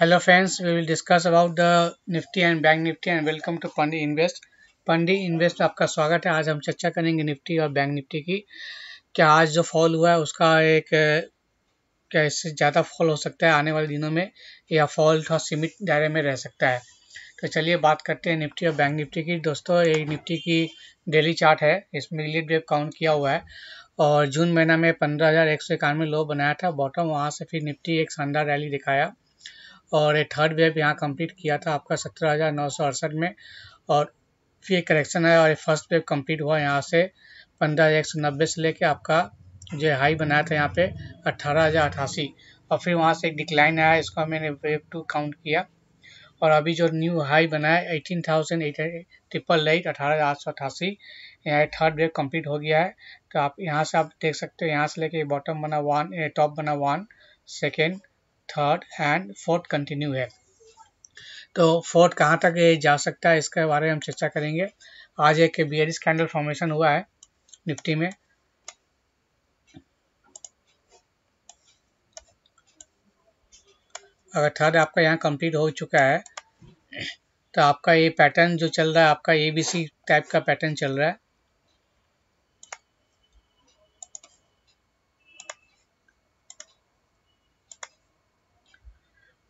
hello friends we will discuss about the nifty and bank nifty and welcome to Pandit Invest Pandit Invest आपका स्वागत है आज हम चर्चा करेंगे निफ्टी और बैंक निफ्टी की क्या आज जो फॉल हुआ है उसका एक क्या इससे ज़्यादा फॉल हो सकता है आने वाले दिनों में या फॉल थोड़ा सीमित दायरे में रह सकता है तो चलिए बात करते हैं निफ्टी और बैंक निफ्टी की दोस्तों ये निफ्टी की डेली चार्ट है इसमें रिलेट वेब काउंट किया हुआ है और जून महीना में पंद्रह हज़ार एक सौ इक्यानवे लो बनाया था बॉटम वहाँ से फिर निफ्टी एक शानदार रैली दिखाया और ये थर्ड वेव यहाँ कंप्लीट किया था आपका सत्रह हज़ार नौ सौ अड़सठ में और फिर करेक्शन आया और ये फर्स्ट वेव कंप्लीट हुआ यहाँ से पंद्रह हज़ार एक सौ नब्बे से लेके आपका जो हाई बनाया था यहाँ पे अट्ठारह हज़ार अट्ठासी और फिर वहाँ से एक डिक्लाइन आया इसको मैंने वेव टू काउंट किया और अभी जो न्यू हाई बनाया eighteen thousand eight triple eight अठारह हज़ार आठ सौ अट्ठासी यहाँ थर्ड वेव कम्प्लीट हो गया है तो आप यहाँ से आप देख सकते हो यहाँ से लेके बॉटम बना वन टॉप बना one second third and fourth continue है तो फोर्थ कहाँ तक जा सकता है इसके बारे में हम चर्चा करेंगे आज एक एड कैंडल फॉर्मेशन हुआ है निफ्टी में अगर थर्ड आपका यहाँ कंप्लीट हो चुका है तो आपका ये पैटर्न जो चल रहा है आपका एबीसी टाइप का पैटर्न चल रहा है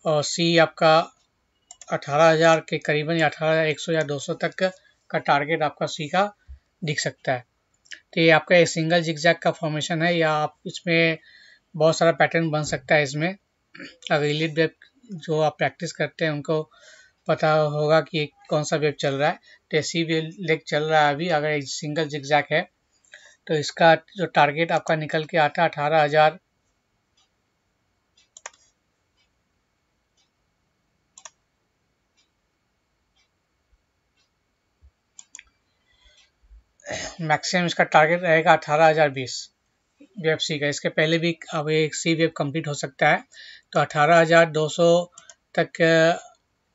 और सी आपका 18,000 के करीबन या 18,100 या 200 तक का टारगेट आपका सी का दिख सकता है तो ये आपका एक सिंगल जैक का फॉर्मेशन है या आप इसमें बहुत सारा पैटर्न बन सकता है इसमें अगर लीड वेब जो आप प्रैक्टिस करते हैं उनको पता होगा कि कौन सा वेब चल रहा है तो सी वे लेग चल रहा है अभी अगर एक सिंगल जैक है तो इसका जो टारगेट आपका निकल के आता है अठारह हज़ार मैक्सिमम इसका टारगेट रहेगा अठारह हज़ार बीस सी का इसके पहले भी अब एक सी वेब कम्प्लीट हो सकता है तो अठारह हज़ार दो सौ तक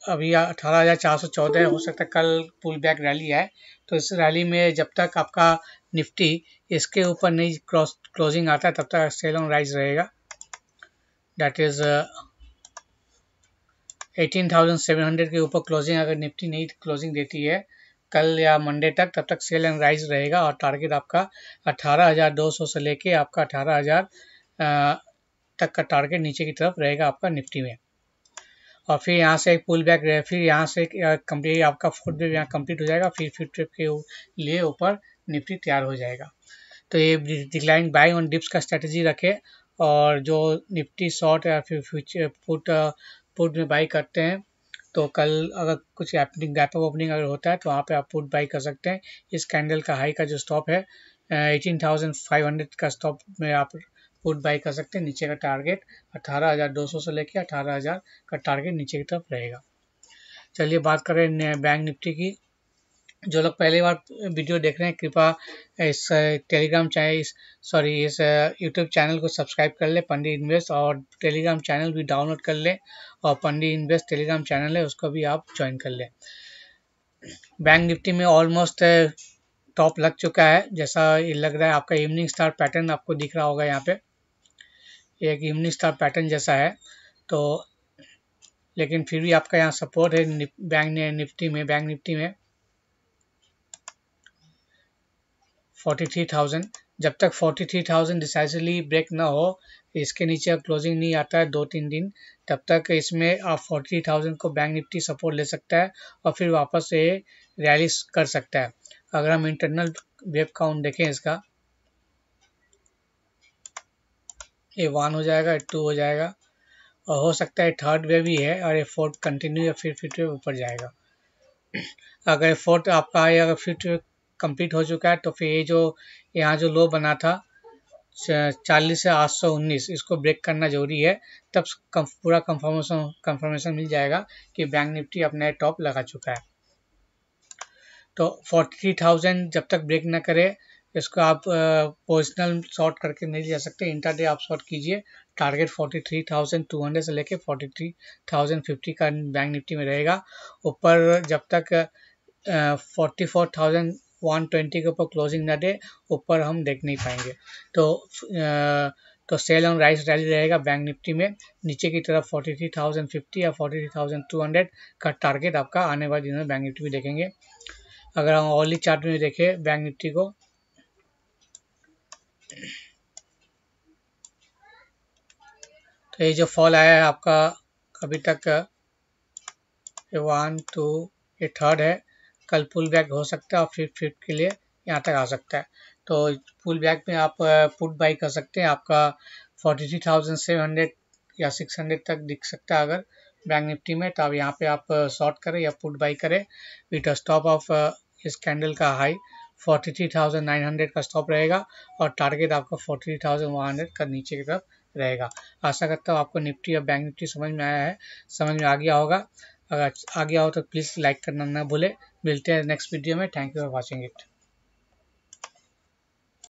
अभी अठारह हज़ार चार सौ चौदह हो सकता है कल पुल बैक रैली है तो इस रैली में जब तक आपका निफ्टी इसके ऊपर नहीं क्रॉस क्लोजिंग आता है तब तक सेल ऑन राइज रहेगा that is eighteen thousand seven hundred के ऊपर क्लोजिंग अगर निफ्टी नहीं क्लोजिंग देती है कल या मंडे तक तब तक सेल एंड राइज रहेगा और टारगेट आपका 18,200 से लेके आपका 18,000 तक का टारगेट नीचे की तरफ रहेगा आपका निफ्टी में और फिर यहाँ से एक पुल बैक रहे फिर यहाँ से कंप्लीट आपका फोर्थ वेव यहाँ कंप्लीट हो जाएगा फिर फिफ्थ वेव के लिए ऊपर निफ्टी तैयार हो जाएगा तो ये डिक्लाइन बाई ऑन डिप्स का स्ट्रेटजी रखे और जो निफ्टी शॉर्ट या फिर फ्यूचर पुट पुट में बाई करते हैं तो कल अगर कुछ एपनिंग गैप अप ओपनिंग अगर होता है तो वहाँ पे आप पुट बाई कर सकते हैं इस कैंडल का हाई का जो स्टॉप है एटीन थाउजेंड फाइव हंड्रेड का स्टॉप में आप पुट बाई कर सकते हैं नीचे का टारगेट अट्ठारह हज़ार दो सौ से लेकर अठारह हज़ार का टारगेट नीचे की तरफ रहेगा चलिए बात करें बैंक निफ्टी की जो लोग पहली बार वीडियो देख रहे हैं कृपा इस टेलीग्राम चैनल इस सॉरी इस यूट्यूब चैनल को सब्सक्राइब कर ले पंडित इन्वेस्ट और टेलीग्राम चैनल भी डाउनलोड कर ले और पंडित इन्वेस्ट टेलीग्राम चैनल है उसको भी आप ज्वाइन कर ले बैंक निफ्टी में ऑलमोस्ट टॉप लग चुका है जैसा ये लग रहा है आपका इवनिंग स्टार पैटर्न आपको दिख रहा होगा यहाँ पे एक इवनिंग स्टार पैटर्न जैसा है तो लेकिन फिर भी आपका यहाँ सपोर्ट है बैंक ने निफ्टी में बैंक निफ्टी में 43,000 जब तक 43,000 डिसाइसिवली ब्रेक ना हो इसके नीचे अब क्लोजिंग नहीं आता है दो तीन दिन तब तक इसमें आप 43,000 को बैंक निफ्टी सपोर्ट ले सकता है और फिर वापस ये रैली कर सकता है अगर हम इंटरनल वेब काउंट देखें इसका ये वन हो जाएगा टू हो जाएगा और हो सकता है थर्ड वेव ही है और ये फोर्थ कंटिन्यू या फिर फिफ्थ वेव ऊपर जाएगा अगर फोर्थ आपका आए अगर फिफ्थ वेव कंप्लीट हो चुका है तो फिर ये जो यहाँ जो लो बना था चालीस से आठ सौ उन्नीस इसको ब्रेक करना जरूरी है तब कम, पूरा कंफर्मेशन कंफर्मेशन मिल जाएगा कि बैंक निफ्टी अपना टॉप लगा चुका है तो फोर्टी थ्री थाउजेंड जब तक ब्रेक ना करे इसको आप पोजिशनल शॉर्ट करके नहीं जा सकते इंटरडे आप शॉर्ट कीजिए target forty three thousand two hundred से लेके फोर्टी थ्री थाउजेंड फिफ्टी का बैंक निफ्टी में रहेगा ऊपर जब तक फोर्टी फोर थाउजेंड 120 के ऊपर क्लोजिंग ना दे ऊपर हम देख नहीं पाएंगे तो आ, तो सेल ऑन राइस रैली रहेगा बैंक निफ्टी में नीचे की तरफ 43,050 या 43,200 का टारगेट आपका आने वाले दिनों में बैंक निफ्टी में देखेंगे अगर हम ऑली चार्ट में देखें बैंक निफ्टी को तो ये जो फॉल आया है आपका अभी तक ये वन टू ये थर्ड है कल पुल बैक हो सकता है और फिर फिफ्ट के लिए यहाँ तक आ सकता है तो पुल बैक में आप पुट बाई कर सकते हैं आपका forty three thousand seven hundred या सिक्स हंड्रेड तक दिख सकता है अगर बैंक निफ्टी में तो अब यहाँ पे आप शॉर्ट करें या पुट बाई करें विथ अ स्टॉप ऑफ इस कैंडल का high forty three thousand nine hundred का स्टॉप रहेगा और टारगेट आपका थ्री थाउजेंड वन हंड्रेड का नीचे की तरफ रहेगा आशा करता हूँ आपको निफ्टी या बैंक निफ्टी समझ में आया है समझ में आ गया होगा अगर आ गया हो तो प्लीज़ लाइक करना ना भूलें मिलते हैं नेक्स्ट वीडियो में thank you for watching it